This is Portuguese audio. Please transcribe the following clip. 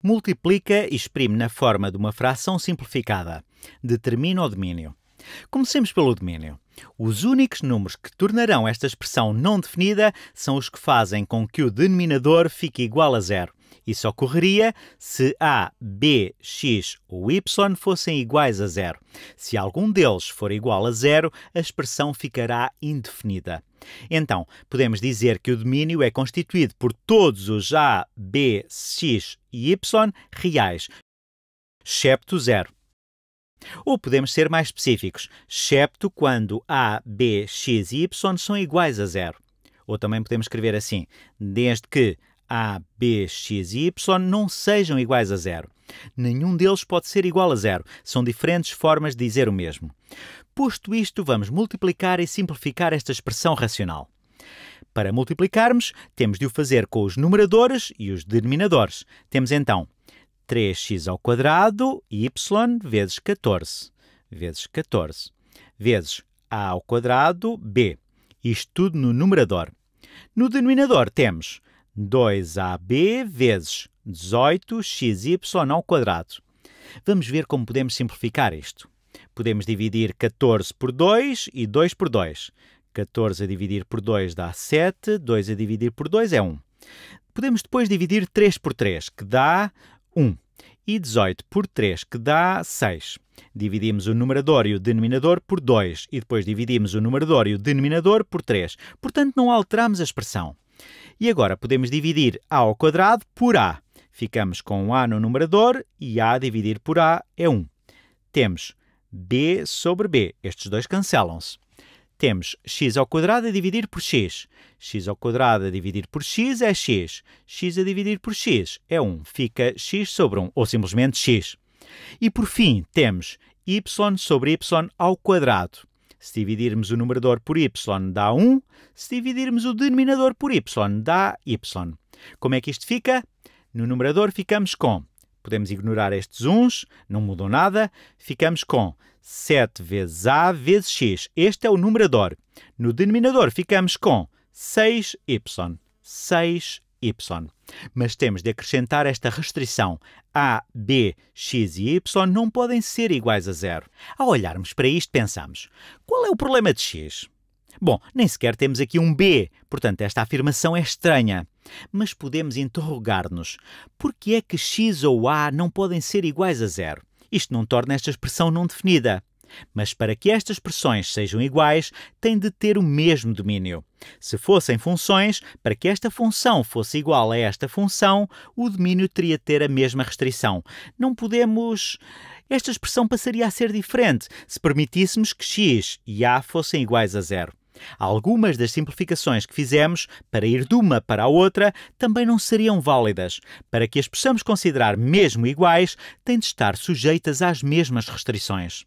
Multiplica e exprime na forma de uma fração simplificada. Determina o domínio. Comecemos pelo domínio. Os únicos números que tornarão esta expressão não definida são os que fazem com que o denominador fique igual a zero. Isso ocorreria se A, B, X ou Y fossem iguais a zero. Se algum deles for igual a zero, a expressão ficará indefinida. Então, podemos dizer que o domínio é constituído por todos os A, B, X e Y reais, excepto zero. Ou podemos ser mais específicos, excepto quando A, B, X e Y são iguais a zero. Ou também podemos escrever assim, desde que A, B, X e Y não sejam iguais a zero. Nenhum deles pode ser igual a zero, são diferentes formas de dizer o mesmo. Posto isto, vamos multiplicar e simplificar esta expressão racional. Para multiplicarmos, temos de o fazer com os numeradores e os denominadores. Temos então 3x ao quadrado y vezes 14 vezes 14 vezes a ao quadrado b. Isto tudo no numerador. No denominador temos 2ab vezes 18xy ao quadrado. Vamos ver como podemos simplificar isto. Podemos dividir 14 por 2 e 2 por 2. 14 a dividir por 2 dá 7, 2 a dividir por 2 é 1. Podemos depois dividir 3 por 3, que dá 1, e 18 por 3, que dá 6. Dividimos o numerador e o denominador por 2 e depois dividimos o numerador e o denominador por 3. Portanto, não alteramos a expressão. E agora podemos dividir a ao quadrado por a. Ficamos com a no numerador e a dividir por a é 1. Temos b sobre b. Estes dois cancelam-se. Temos x ao quadrado a dividir por x. x ao quadrado a dividir por x é x. x a dividir por x é 1. Fica x sobre 1, ou simplesmente x. E por fim, temos y sobre y ao quadrado. Se dividirmos o numerador por y, dá 1. Se dividirmos o denominador por y, dá y. Como é que isto fica? No numerador ficamos com, podemos ignorar estes uns, não mudou nada, ficamos com 7 vezes a vezes x. Este é o numerador. No denominador ficamos com 6y. 6 y. Mas temos de acrescentar esta restrição. A, B, X e Y não podem ser iguais a zero. Ao olharmos para isto, pensamos: qual é o problema de X? Bom, nem sequer temos aqui um B, portanto, esta afirmação é estranha. Mas podemos interrogar-nos: por que é que X ou A não podem ser iguais a zero? Isto não torna esta expressão não definida. Mas para que estas expressões sejam iguais, têm de ter o mesmo domínio. Se fossem funções, para que esta função fosse igual a esta função, o domínio teria de ter a mesma restrição. Não podemos. Esta expressão passaria a ser diferente se permitíssemos que x e a fossem iguais a zero. Algumas das simplificações que fizemos para ir de uma para a outra também não seriam válidas. Para que as possamos considerar mesmo iguais, têm de estar sujeitas às mesmas restrições.